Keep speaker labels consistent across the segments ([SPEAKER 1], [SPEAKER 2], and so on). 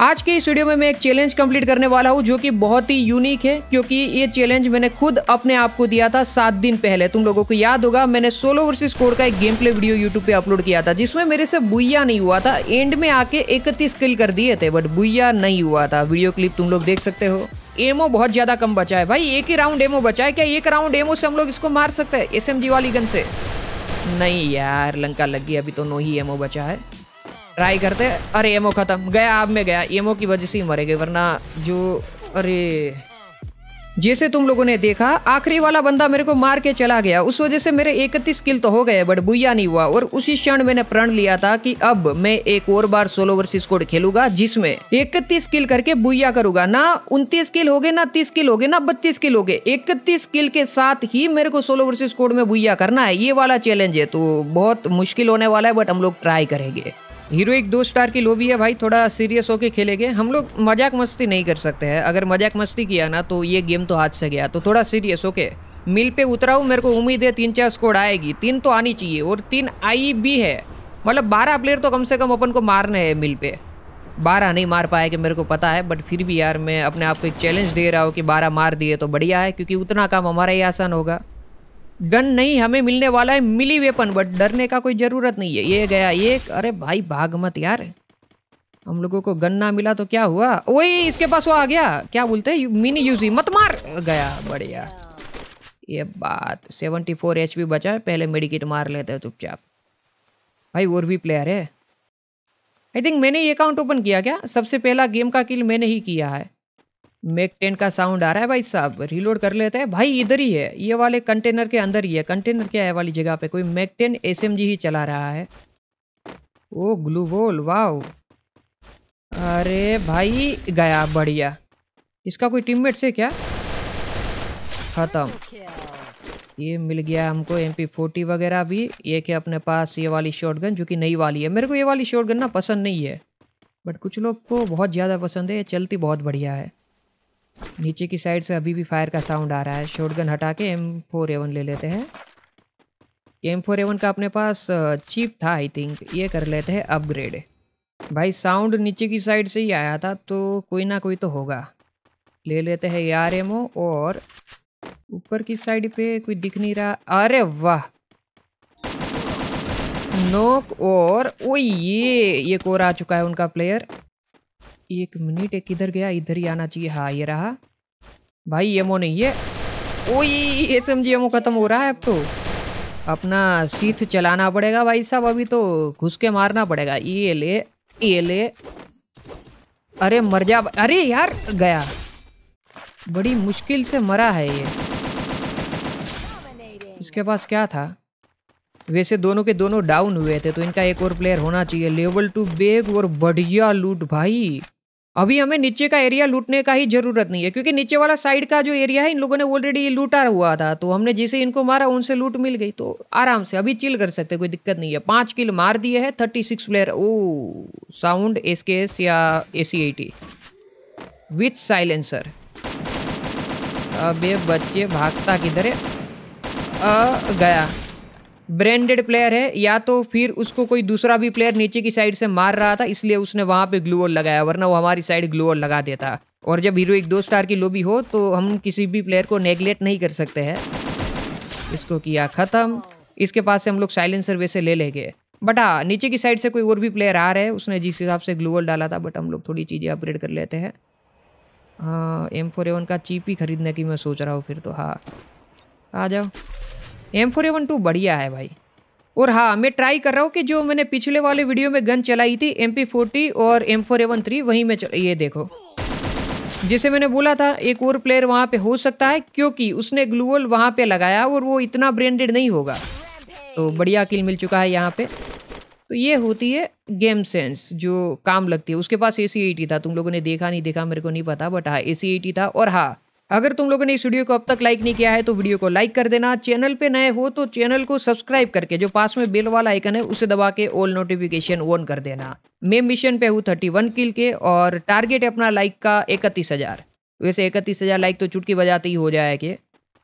[SPEAKER 1] आज के इस वीडियो में मैं एक चैलेंज कंप्लीट करने वाला हूँ जो कि बहुत ही यूनिक है क्योंकि ये चैलेंज मैंने खुद अपने आप को दिया था सात दिन पहले तुम लोगों को याद होगा मैंने सोलो वर्सेस कोड का एक गेम प्ले वीडियो यूट्यूब पे अपलोड किया था जिसमें मेरे से बुइया नहीं हुआ था एंड में आके इकतीस किल कर दिए थे बट बुइया नहीं हुआ था वीडियो क्लिप तुम लोग देख सकते हो एमओ बहुत ज्यादा कम बचा है भाई एक ही राउंड एमओ बचा है क्या एक राउंड एमओ से हम लोग इसको मार सकते हैं एस वाली गन से नहीं यार लंका लग गई अभी तो नो ही एमओ बचा है ट्राई करते अरे एमओ खत्म गया आप में गया एमओ की वजह से ही मरेंगे वरना जो अरे जैसे तुम लोगों ने देखा आखिरी वाला बंदा मेरे को मार के चला गया उस वजह से मेरे इकतीस किल तो हो गए बट बुया नहीं हुआ और उसी क्षण मैंने प्रण लिया था कि अब मैं एक और बार सोलो वर्सेस कोड खेलूंगा जिसमें इकतीस किल करके बुया करूंगा ना उनतीस किल हो गए ना तीस किल हो गए ना बत्तीस किल हो गए इकतीस किल के साथ ही मेरे को सोलो वर्सेस कोड में बुया करना है ये वाला चैलेंज है तो बहुत मुश्किल होने वाला है बट हम लोग ट्राई करेंगे हीरो एक दो स्टार की लोबी है भाई थोड़ा सीरियस होके खेलेंगे हम लोग मजाक मस्ती नहीं कर सकते हैं अगर मजाक मस्ती किया ना तो ये गेम तो हाथ से गया तो थोड़ा सीरियस ओके मिल पे उतरा हूँ मेरे को उम्मीद है तीन चार स्कोड आएगी तीन तो आनी चाहिए और तीन आई भी है मतलब बारह प्लेयर तो कम से कम अपन को मारने हैं मिल पे बारह नहीं मार कि मेरे को पता है बट फिर भी यार मैं अपने आप को एक चैलेंज दे रहा हूँ कि बारह मार दिए तो बढ़िया है क्योंकि उतना काम हमारा ही आसान होगा गन नहीं हमें मिलने वाला है मिली वेपन बट डरने का कोई ज़रूरत नहीं है ये गया ये अरे भाई भाग मत यार हम लोगों को गन ना मिला तो क्या हुआ वही इसके पास वो आ गया क्या बोलते हैं मिनी यूजी मत मार गया बढ़िया ये बात सेवेंटी फोर एच बचा है पहले मेडिकेट मार लेते हैं चुपचाप भाई और भी प्लेयर है आई थिंक मैंने ये अकाउंट ओपन किया क्या सबसे पहला गेम का किल मैंने ही किया है मेक टेन का साउंड आ रहा है भाई साहब रीलोड कर लेते हैं भाई इधर ही है ये वाले कंटेनर के अंदर ही है कंटेनर क्या है वाली जगह पे कोई मेक टेन एस ही चला रहा है ओ वोल वाओ अरे भाई गया बढ़िया इसका कोई टीममेट्स से क्या ख़त्म ये मिल गया हमको एम पी फोर्टी वगैरह भी एक है अपने पास ये वाली शॉर्ट जो कि नई वाली है मेरे को ये वाली शॉर्ट ना पसंद नहीं है बट कुछ लोग को बहुत ज़्यादा पसंद है ये चलती बहुत बढ़िया है नीचे की साइड से अभी भी फायर का साउंड आ रहा है शॉटगन हटा के एम फोर एवन ले लेते हैं एम फोर एवन का अपने पास चीप था आई थिंक ये कर लेते हैं अपग्रेड भाई साउंड नीचे की साइड से ही आया था तो कोई ना कोई तो होगा ले लेते हैं यार एमओ और ऊपर की साइड पे कोई दिख नहीं रहा अरे वाह नोक और ओ ये ये कोर आ चुका है उनका प्लेयर एक मिनट एक किधर गया इधर ही आना चाहिए हाँ ये रहा भाई एमओ नहीं है oh S M G ammo ख़त्म हो रहा है अब तो अपना सीथ चलाना पड़ेगा भाई साहब अभी तो घुस के मारना पड़ेगा ये ले ये ले अरे मर जा अरे यार गया बड़ी मुश्किल से मरा है ये इसके पास क्या था वैसे दोनों के दोनों डाउन हुए थे तो इनका एक और प्लेयर होना चाहिए लेवल टू बेग और बढ़िया लूट भाई अभी हमें नीचे का एरिया लूटने का ही जरूरत नहीं है क्योंकि नीचे वाला साइड का जो एरिया है इन लोगों ने ऑलरेडी लूटा हुआ था तो हमने जिसे इनको मारा उनसे लूट मिल गई तो आराम से अभी चिल कर सकते कोई दिक्कत नहीं है पांच किल मार दिए है thirty six player oh sound S K S या A C I T with silencer अब ये बच्चे भागता किधर है गया ब्रांडेड प्लेयर है या तो फिर उसको कोई दूसरा भी प्लेयर नीचे की साइड से मार रहा था इसलिए उसने वहाँ पे ग्लूअर लगाया वरना वो हमारी साइड ग्लूअर लगा देता और जब हीरो एक दो स्टार की लोबी हो तो हम किसी भी प्लेयर को नेग्लेक्ट नहीं कर सकते हैं इसको किया ख़त्म इसके पास से हम लोग साइलेंसर वैसे ले लेंगे बट हाँ नीचे की साइड से कोई और भी प्लेयर आ रहा है उसने जिस हिसाब से ग्लूअल डाला था बट हम लोग थोड़ी चीज़ें अपग्रेड कर लेते हैं हाँ एम फोर एवन का चीप ही खरीदने की मैं सोच रहा हूँ फिर तो हाँ आ जाओ एम फोर एवन टू बढ़िया है भाई और हाँ मैं ट्राई कर रहा हूँ कि जो मैंने पिछले वाले वीडियो में गन चलाई थी एम पी फोर्टी और एम फोर एवन थ्री वहीं में चल... ये देखो जिसे मैंने बोला था एक और प्लेयर वहाँ पे हो सकता है क्योंकि उसने ग्लूअल वहाँ पे लगाया और वो इतना ब्रांडेड नहीं होगा तो बढ़िया किल मिल चुका है यहाँ पे तो ये होती है गेम सेंस जो काम लगती है उसके पास ए सी था तुम लोगों ने देखा नहीं देखा मेरे को नहीं पता बट हाँ ए सी था और हाँ अगर तुम लोगों ने इस वीडियो को अब तक लाइक नहीं किया है तो वीडियो को लाइक कर देना चैनल पे नए हो तो चैनल को सब्सक्राइब करके जो पास में बेल वाला आइकन है उसे दबा के ऑल नोटिफिकेशन ऑन कर देना मैं मिशन पे हूँ थर्टी वन किल के और टारगेट है अपना लाइक का इकतीस हज़ार वैसे इकतीस हज़ार लाइक तो चुटकी बजाते ही हो जाए कि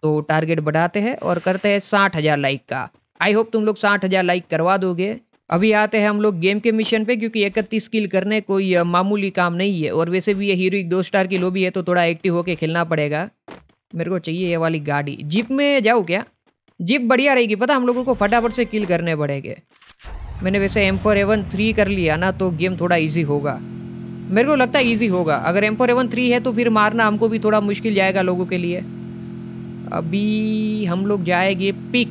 [SPEAKER 1] तो टारगेट बढ़ाते हैं और करते हैं साठ हज़ार लाइक का आई होप तुम लोग साठ हज़ार लाइक करवा दोगे अभी आते हैं हम लोग गेम के मिशन पे क्योंकि इकतीस किल करने कोई मामूली काम नहीं है और वैसे भी ये एक दो स्टार की लोबी है तो थोड़ा एक्टिव होके खेलना पड़ेगा मेरे को चाहिए ये वाली गाड़ी जीप में जाऊँ क्या जीप बढ़िया रहेगी पता हम लोगों को फटाफट से किल करने पड़ेंगे मैंने वैसे एम फोर एवन थ्री कर लिया ना तो गेम थोड़ा ईजी होगा मेरे को लगता है ईजी होगा अगर एम फोर एवन थ्री है तो फिर मारना हमको भी थोड़ा मुश्किल जाएगा लोगों के लिए अभी हम लोग जाएंगे पिक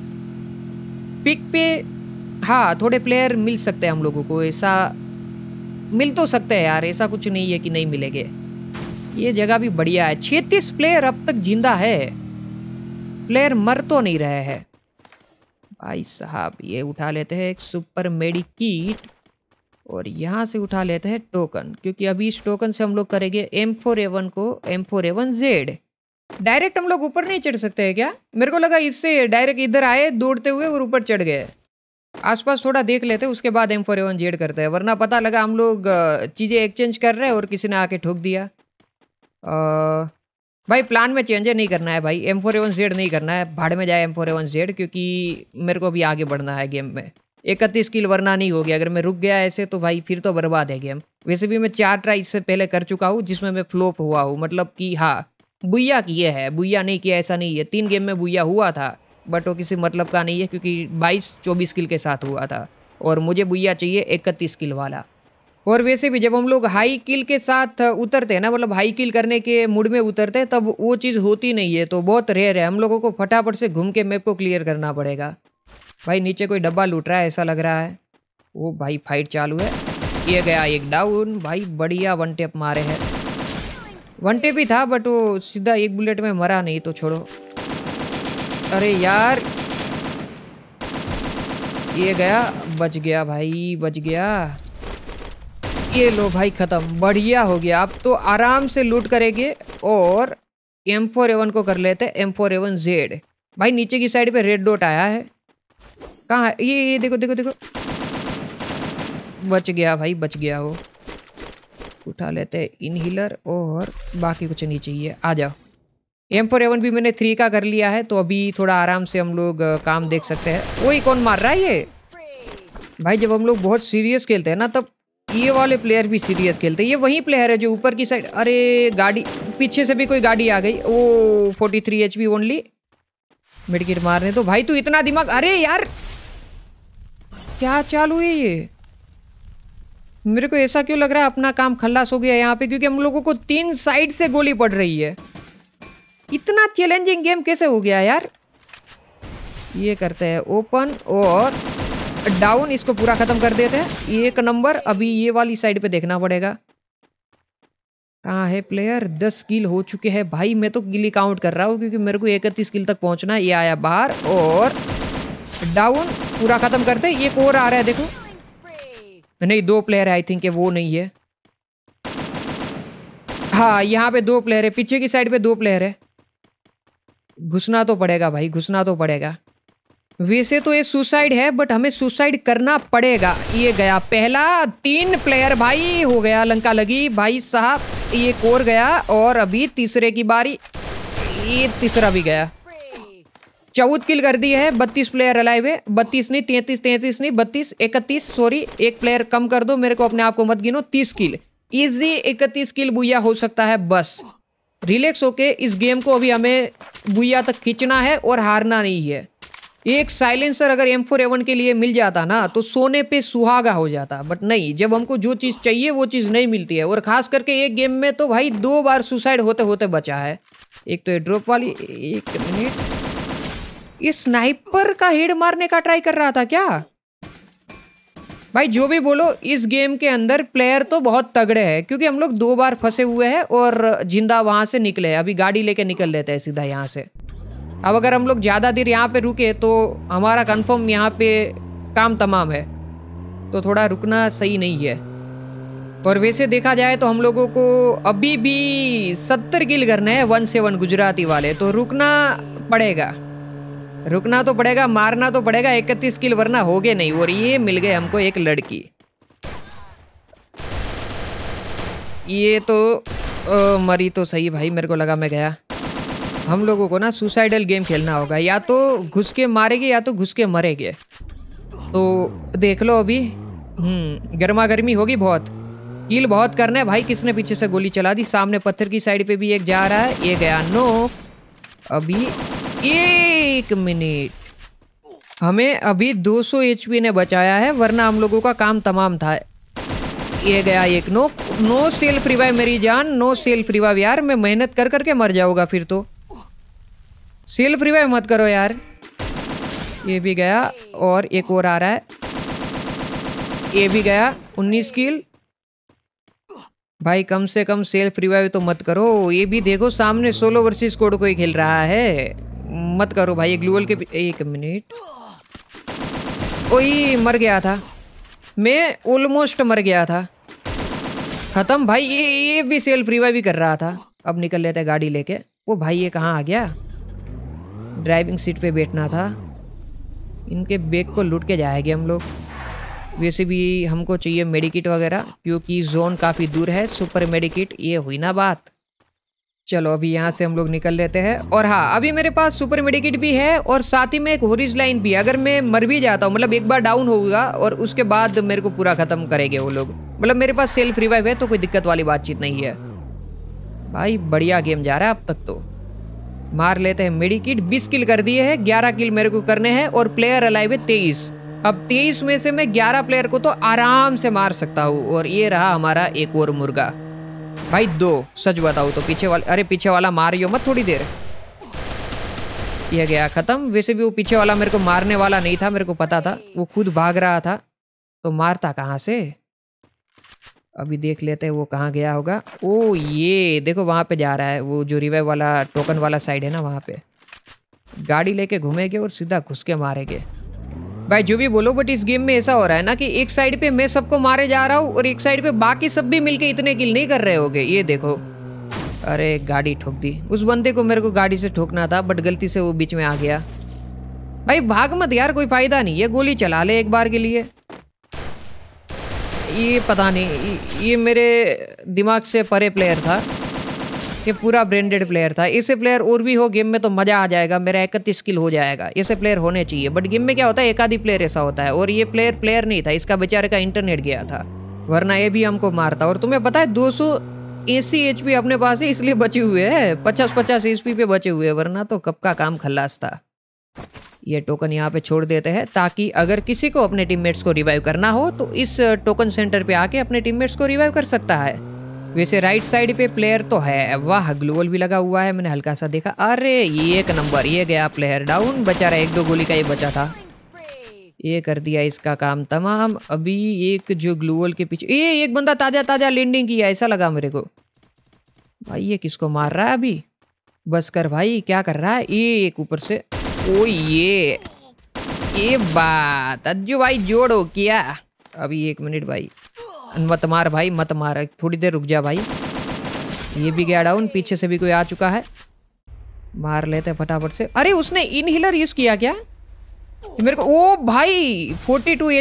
[SPEAKER 1] पिक पे हाँ थोड़े प्लेयर मिल सकते हैं हम लोगों को ऐसा मिल तो सकते हैं यार ऐसा कुछ नहीं है कि नहीं मिलेंगे ये जगह भी बढ़िया है छत्तीस प्लेयर अब तक जिंदा है प्लेयर मर तो नहीं रहे हैं भाई साहब ये उठा लेते हैं एक सुपर मेडिकीट और यहाँ से उठा लेते हैं टोकन क्योंकि अभी इस टोकन से हम लोग करेंगे एम फोर एवन को M four A one Z direct हम लोग ऊपर नहीं चढ़ सकते हैं क्या मेरे को लगा इससे डायरेक्ट इधर आए दौड़ते हुए और ऊपर चढ़ गए आसपास थोड़ा देख लेते उसके बाद एम फोर एवन जेड करते हैं वरना पता लगा हम लोग चीज़ें एक्सचेंज कर रहे हैं और किसी ने आके ठोक दिया आ, भाई प्लान में चेंज नहीं करना है भाई एम फोर एवन जेड नहीं करना है भाड़ में जाए एम फोर एवन जेड क्योंकि मेरे को अभी आगे बढ़ना है गेम में इकतीस किल वरना नहीं होगी अगर मैं रुक गया ऐसे तो भाई फिर तो बर्बाद है गेम वैसे भी मैं चार ट्राई इससे पहले कर चुका हूँ जिसमें मैं फ्लोप हुआ हूँ मतलब कि हाँ बुइया किए है बुइया नहीं किया ऐसा नहीं है तीन गेम में बुया हुआ था बट वो किसी मतलब का नहीं है क्योंकि 22 24 किल के साथ हुआ था और मुझे बुया चाहिए इकतीस किल वाला और वैसे भी जब हम लोग हाई किल के साथ उतरते हैं ना मतलब हाई किल करने के मूड में उतरते हैं तब वो चीज़ होती नहीं है तो बहुत रेयर है हम लोगों को फटाफट से घूम के मैप को क्लियर करना पड़ेगा भाई नीचे कोई डब्बा लूट रहा है ऐसा लग रहा है वो भाई फाइट चालू है ये गया एक डाउन भाई बढ़िया वन टेप मारे हैं वन टेप ही था बट वो सीधा एक बुलेट में मरा नहीं तो छोड़ो अरे यार ये गया बच गया भाई बच गया ये लो भाई ख़त्म बढ़िया हो गया आप तो आराम से लूट करेंगे और एम फोर एवन को कर लेते हैं एम फोर एवन जेड भाई नीचे की साइड पे रेड डॉट आया है कहाँ है ये ये देखो देखो देखो बच गया भाई बच गया वो उठा लेते हैं इनहीलर और बाकी कुछ नहीं चाहिए आ जाओ एम फोर एवन भी मैंने थ्री का कर लिया है तो अभी थोड़ा आराम से हम लोग काम देख सकते हैं वही कौन मार रहा है ये भाई जब हम लोग बहुत सीरियस खेलते हैं ना तब ये वाले प्लेयर भी सीरियस खेलते हैं ये वही प्लेयर है जो ऊपर की साइड अरे गाड़ी पीछे से भी कोई गाड़ी आ गई oh forty three H P only medkit मारने तो भाई तू इतना दिमाग अरे यार क्या चालू है ये मेरे को ऐसा क्यों लग रहा है अपना काम खल्लास हो गया यहाँ पे क्योंकि हम लोगों को तीन साइड से गोली पड़ रही है इतना चैलेंजिंग गेम कैसे हो गया यार ये करते हैं ओपन और डाउन इसको पूरा खत्म कर देते हैं एक नंबर अभी ये वाली साइड पे देखना पड़ेगा कहाँ है प्लेयर दस किल हो चुके हैं भाई मैं तो गिली काउंट कर रहा हूँ क्योंकि मेरे को इकतीस किल तक पहुँचना है ये आया बाहर और डाउन पूरा खत्म करते एक और आ रहा है देखो नहीं दो प्लेयर आई थिंक वो नहीं है हाँ यहाँ पे दो प्लेयर है पीछे की साइड पे दो प्लेयर है घुसना तो पड़ेगा भाई घुसना तो पड़ेगा वैसे तो ये सुसाइड है बट हमें सुसाइड करना पड़ेगा ये गया पहला तीन प्लेयर भाई हो गया लंका लगी भाई साहब ये कोर गया और अभी तीसरे की बारी ये तीसरा भी गया चौदह किल कर दी है बत्तीस प्लेयर अलाइव है बत्तीस नहीं तैतीस तैतीस नहीं बत्तीस इकतीस सॉरी एक प्लेयर कम कर दो मेरे को अपने आप को मत गिनो तीस किल इजी इकतीस किल बुया हो सकता है बस रिलैक्स होके इस गेम को अभी हमें बुया तक खींचना है और हारना नहीं है एक साइलेंसर अगर एम फोर एवन के लिए मिल जाता ना तो सोने पे सुहागा हो जाता बट नहीं जब हमको जो चीज़ चाहिए वो चीज़ नहीं मिलती है और ख़ास करके एक गेम में तो भाई दो बार सुसाइड होते होते बचा है एक तो ड्रॉप वाली एक मिनट ये स्नाइपर का हेड मारने का ट्राई कर रहा था क्या भाई जो भी बोलो इस गेम के अंदर प्लेयर तो बहुत तगड़े हैं क्योंकि हम लोग दो बार फंसे हुए हैं और जिंदा वहाँ से निकले हैं अभी गाड़ी लेके निकल लेते हैं सीधा यहाँ से अब अगर हम लोग ज़्यादा देर यहाँ पे रुके तो हमारा कंफर्म यहाँ पे काम तमाम है तो थोड़ा रुकना सही नहीं है और वैसे देखा जाए तो हम लोगों को अभी भी सत्तर किल करने हैं वन सेवन गुजराती वाले तो रुकना पड़ेगा रुकना तो पड़ेगा मारना तो पड़ेगा इकतीस किल वरना हो गए नहीं और ये मिल गए हमको एक लड़की ये तो ओ, मरी तो सही भाई मेरे को लगा मैं गया हम लोगों को ना सुसाइडल गेम खेलना होगा या तो घुस के मारेगी या तो घुस के मरेगे तो देख लो अभी हम्म गर्मा गर्मी होगी बहुत कील बहुत करना है भाई किसने पीछे से गोली चला दी सामने पत्थर की साइड पे भी एक जा रहा है ये गया नो अभी एक मिनट हमें अभी 200 सौ ने बचाया है वरना हम लोगों का काम तमाम था ये गया एक नो नो सेल्फ रिवाइव मेरी जान नो सेल्फ रिवाइव यार मैं मेहनत कर करके मर जाऊंगा फिर तो सेल्फ रिवाइव मत करो यार ये भी गया और एक और आ रहा है ये भी गया 19 किल भाई कम से कम सेल्फ रिवाइव तो मत करो ये भी देखो सामने सोलो वर्सेस कोड कोई खेल रहा है मत करो भाई ग्लूअल के एक मिनट ओई मर गया था मैं ऑलमोस्ट मर गया था ख़त्म भाई ये ये भी सेल्फ रिवाइव भी कर रहा था अब निकल लेते गाड़ी लेके वो भाई ये कहाँ आ गया ड्राइविंग सीट पे बैठना था इनके बैग को लूट के जाएंगे हम लोग वैसे भी हमको चाहिए मेडिकिट वगैरह क्योंकि जोन काफ़ी दूर है सुपर मेडिकिट ये हुई ना बात चलो अभी यहाँ से हम लोग निकल लेते हैं और हाँ अभी मेरे पास सुपर मेडिकिट भी है और साथ ही में एक होरिज लाइन भी अगर मैं मर भी जाता हूँ मतलब एक बार डाउन होगा और उसके बाद मेरे को पूरा ख़त्म करेंगे वो लोग मतलब मेरे पास सेल्फ रिवाइव है तो कोई दिक्कत वाली बातचीत नहीं है भाई बढ़िया गेम जा रहा है अब तक तो मार लेते हैं मेडिकिट बीस किल कर दिए है ग्यारह किल मेरे को करने हैं और प्लेयर अलाइव है तेईस अब तेईस में से मैं ग्यारह प्लेयर को तो आराम से मार सकता हूँ और ये रहा हमारा एक और मुर्गा भाई दो सच बताओ तो पीछे वाले अरे पीछे वाला मारियो मत थोड़ी देर यह गया खत्म वैसे भी वो पीछे वाला मेरे को मारने वाला नहीं था मेरे को पता था वो खुद भाग रहा था तो मारता कहाँ से अभी देख लेते हैं वो कहाँ गया होगा ओ ये देखो वहाँ पे जा रहा है वो जो रिवाइव वाला टोकन वाला साइड है ना वहाँ पे गाड़ी लेके घूमेंगे और सीधा घुस के मारेंगे भाई जो भी बोलो बट इस गेम में ऐसा हो रहा है ना कि एक साइड पे मैं सबको मारे जा रहा हूँ और एक साइड पे बाकी सब भी मिलके इतने किल नहीं कर रहे होगे ये देखो अरे गाड़ी ठोक दी उस बंदे को मेरे को गाड़ी से ठोकना था बट गलती से वो बीच में आ गया भाई भाग मत यार कोई फायदा नहीं ये गोली चला ले एक बार के लिए ये पता नहीं ये मेरे दिमाग से परे प्लेयर था ये पूरा ब्रांडेड प्लेयर था ऐसे प्लेयर और भी हो गेम में तो मज़ा आ जाएगा मेरा इकतीस स्किल हो जाएगा ऐसे प्लेयर होने चाहिए बट गेम में क्या होता है एक आधी प्लेयर ऐसा होता है और ये प्लेयर प्लेयर नहीं था इसका बेचारे का इंटरनेट गया था वरना ये भी हमको मारता और तुम्हें पता है दो सौ एसी एच पी अपने पास है इसलिए बचे हुए है पचास पचास एच पी पे बचे हुए है वरना तो कब का काम खल्लास था ये टोकन यहाँ पे छोड़ देते हैं ताकि अगर किसी को अपने टीममेट्स को रिवाइव करना हो तो इस टोकन सेंटर पे आके अपने टीममेट्स को रिवाइव कर सकता है वैसे राइट साइड पे प्लेयर तो है वाह ग्लोबल भी लगा हुआ है मैंने हल्का सा देखा अरे ये एक नंबर ये गया प्लेयर डाउन बचा रहा एक दो गोली का ये बचा था ये कर दिया इसका काम तमाम अभी एक जो ग्लूवल के पीछे ये एक बंदा ताज़ा ताज़ा लैंडिंग किया ऐसा लगा मेरे को भाई ये किसको मार रहा है अभी बस कर भाई क्या कर रहा है ये एक ऊपर से ओ ये ये बात अज्जू भाई जोड़ो क्या अभी एक मिनट भाई मत मार भाई मत मार थोड़ी देर रुक जा भाई ये भी गया डाउन पीछे से भी कोई आ चुका है मार लेते हैं फटाफट से अरे उसने इनहीलर यूज किया क्या मेरे को ओ भाई 42 टू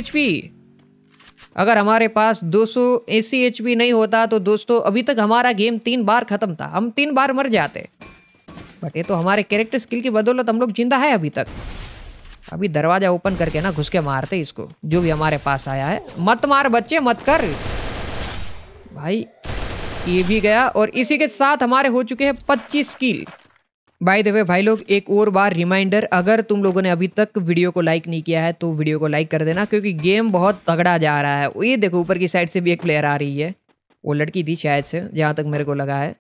[SPEAKER 1] अगर हमारे पास 200 सौ एसी नहीं होता तो दोस्तों अभी तक हमारा गेम तीन बार खत्म था हम तीन बार मर जाते बट ये तो हमारे कैरेक्टर स्किल की बदौलत हम लोग जिंदा है अभी तक अभी दरवाजा ओपन करके ना घुस के मारते इसको जो भी हमारे पास आया है मत मार बच्चे मत कर भाई ये भी गया और इसी के साथ हमारे हो चुके हैं पच्चीस किल भाई द भाई लोग एक और बार रिमाइंडर अगर तुम लोगों ने अभी तक वीडियो को लाइक नहीं किया है तो वीडियो को लाइक कर देना क्योंकि गेम बहुत तगड़ा जा रहा है ये देखो ऊपर की साइड से भी एक प्लेयर आ रही है वो लड़की थी शायद से जहाँ तक मेरे को लगा है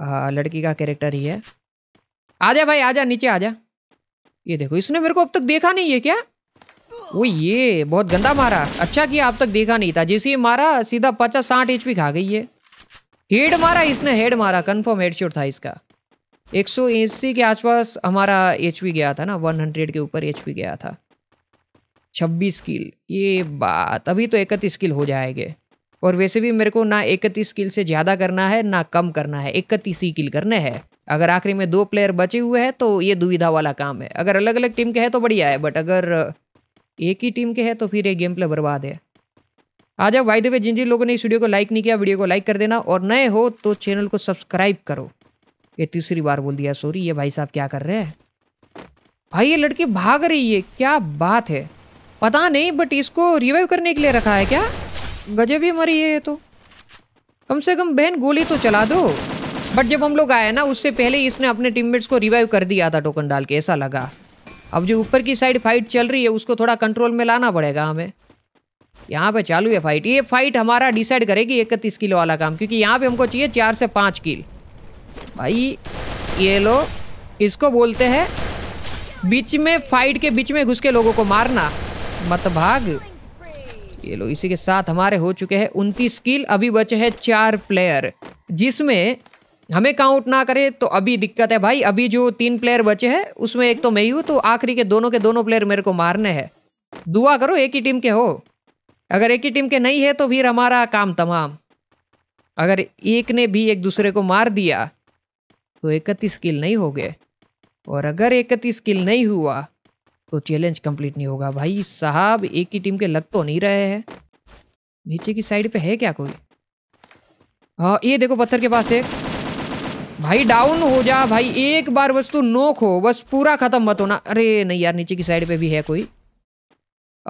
[SPEAKER 1] आ, लड़की का कैरेक्टर ही है आजा भाई आजा नीचे आजा ये देखो इसने मेरे को अब तक देखा नहीं है क्या वो ये बहुत गंदा मारा अच्छा किया अब तक देखा नहीं था जैसे मारा सीधा पचास साठ एच खा गई है हेड मारा इसने हेड मारा हेड हेडशॉट था इसका एक के आसपास हमारा एच गया था ना वन के ऊपर एच गया था छब्बीस किल ये बात अभी तो इकतीस किल हो जाएंगे और वैसे भी मेरे को ना इकतीस किल से ज़्यादा करना है ना कम करना है इकतीस ही किल करने हैं अगर आखिरी में दो प्लेयर बचे हुए हैं तो ये दुविधा वाला काम है अगर अलग अलग टीम के हैं तो बढ़िया है बट अगर एक ही टीम के हैं तो फिर ये गेम प्ले बर्बाद है आ जाओ वाई देवे जिन जिन लोगों ने इस वीडियो को लाइक नहीं किया वीडियो को लाइक कर देना और नए हो तो चैनल को सब्सक्राइब करो ये तीसरी बार बोल दिया सॉरी ये भाई साहब क्या कर रहे हैं भाई ये लड़की भाग रही है क्या बात है पता नहीं बट इसको रिवाइव करने के लिए रखा है क्या गजब ही मरी है ये तो कम से कम बहन गोली तो चला दो बट जब हम लोग आए ना उससे पहले इसने अपने टीममेट्स को रिवाइव कर दिया था टोकन डाल के ऐसा लगा अब जो ऊपर की साइड फाइट चल रही है उसको थोड़ा कंट्रोल में लाना पड़ेगा हमें यहाँ पे चालू है फाइट ये फाइट हमारा डिसाइड करेगी इकतीस किलो वाला काम क्योंकि यहाँ पे हमको चाहिए चार से पाँच किल भाई ये लो इसको बोलते हैं बीच में फाइट के बीच में घुस के लोगों को मारना मत भाग ये लो इसी के साथ हमारे हो चुके हैं उनतीस किल अभी बचे हैं चार प्लेयर जिसमें हमें काउंट ना करे तो अभी दिक्कत है भाई अभी जो तीन प्लेयर बचे हैं उसमें एक तो मैं ही हूँ तो आखिरी के दोनों के दोनों प्लेयर मेरे को मारने हैं दुआ करो एक ही टीम के हो अगर एक ही टीम के नहीं है तो फिर हमारा काम तमाम अगर एक ने भी एक दूसरे को मार दिया तो इकतीस किल नहीं हो गए और अगर इकतीस किल नहीं हुआ तो चैलेंज कंप्लीट नहीं होगा भाई साहब एक ही टीम के लग तो नहीं रहे हैं नीचे की साइड पे है क्या कोई हाँ ये देखो पत्थर के पास है भाई डाउन हो जा भाई एक बार बस तू नोक हो बस पूरा खत्म मत होना अरे नहीं यार नीचे की साइड पे भी है कोई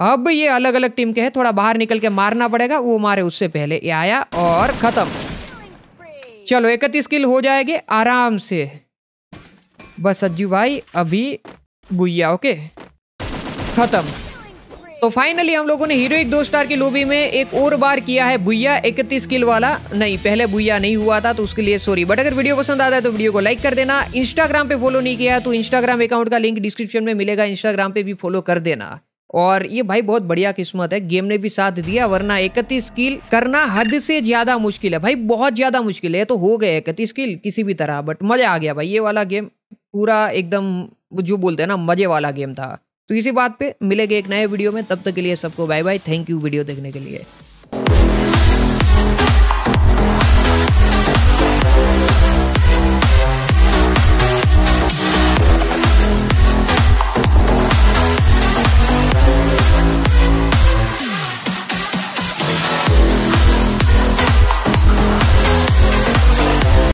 [SPEAKER 1] अब ये अलग अलग टीम के है थोड़ा बाहर निकल के मारना पड़ेगा वो मारे उससे पहले ये आया और खत्म चलो इकतीस किल हो जाएंगे आराम से बस सज्जू भाई अभी गुइया ओके खत्म तो फाइनली हम लोगों ने हीरो एक दो स्टार की लोबी में एक और बार किया है बुया 31 किल वाला नहीं पहले भुया नहीं हुआ था तो उसके लिए सॉरी बट अगर वीडियो पसंद आता है तो वीडियो को लाइक कर देना इंस्टाग्राम पे फॉलो नहीं किया तो इंस्टाग्राम अकाउंट का लिंक डिस्क्रिप्शन में मिलेगा इंस्टाग्राम पे भी फॉलो कर देना और ये भाई बहुत बढ़िया किस्मत है गेम ने भी साथ दिया वरना इकतीस किल करना हद से ज्यादा मुश्किल है भाई बहुत ज्यादा मुश्किल है तो हो गए इकतीस किल किसी भी तरह बट मजा आ गया भाई ये वाला गेम पूरा एकदम जो बोलते हैं ना मजे वाला गेम था तो इसी बात पे मिलेंगे एक नए वीडियो में तब तक के लिए सबको bye bye thank you video देखने के लिए